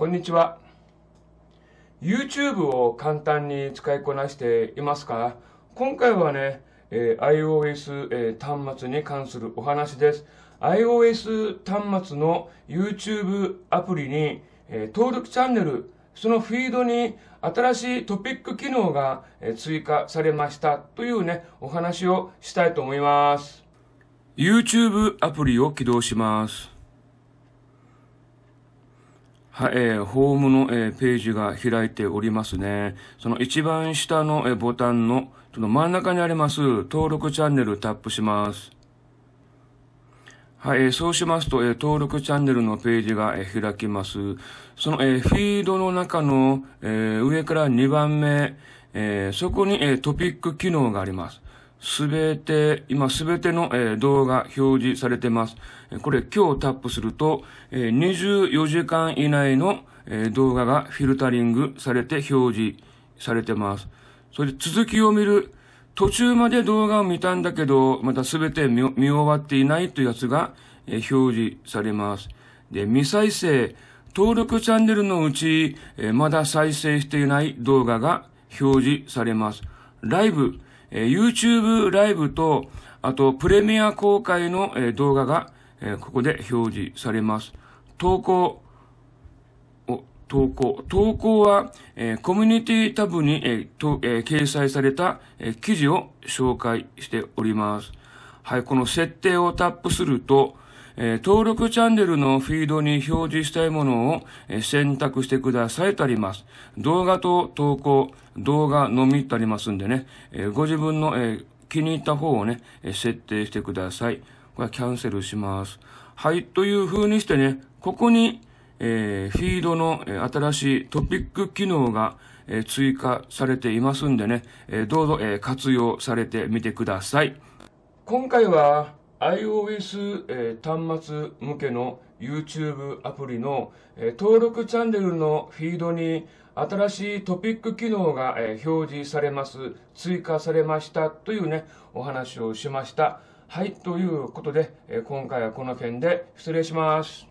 こんにちは。YouTube を簡単に使いこなしていますか今回はね、えー、iOS、えー、端末に関するお話です。iOS 端末の YouTube アプリに、えー、登録チャンネル、そのフィードに新しいトピック機能が、え追加されましたというね、お話をしたいと思います。YouTube アプリを起動します。はい、えー、ホームの、えー、ページが開いておりますね。その一番下の、えー、ボタンの、その真ん中にあります、登録チャンネルタップします。はい、えー、そうしますと、えー、登録チャンネルのページが、えー、開きます。その、えー、フィードの中の、えー、上から2番目、えー、そこに、えー、トピック機能があります。すべて、今すべての、動画表示されてます。これ今日タップすると、24時間以内の、動画がフィルタリングされて表示されてます。それで続きを見る。途中まで動画を見たんだけど、またすべて見終わっていないというやつが、表示されます。で、未再生、登録チャンネルのうち、まだ再生していない動画が表示されます。ライブ、え YouTube ライブと、あと、プレミア公開の、え動画が、えここで表示されます。投稿、投稿。投稿は、えー、コミュニティタブに、えーとえー、掲載された、えー、記事を紹介しております。はい、この設定をタップすると、え登録チャンネルのフィードに表示したいものを、え選択してくださいとあります。動画と投稿、動画のみとありますんでね、えご自分の、え気に入った方をね、え設定してください。これはキャンセルします。はい、という風にしてね、ここに、えー、フィードの、え新しいトピック機能が、え追加されていますんでね、えどうぞ、え活用されてみてください。今回は、iOS、えー、端末向けの YouTube アプリの、えー、登録チャンネルのフィードに新しいトピック機能が、えー、表示されます、追加されましたというね、お話をしました。はい、ということで、え今回はこの件で失礼します。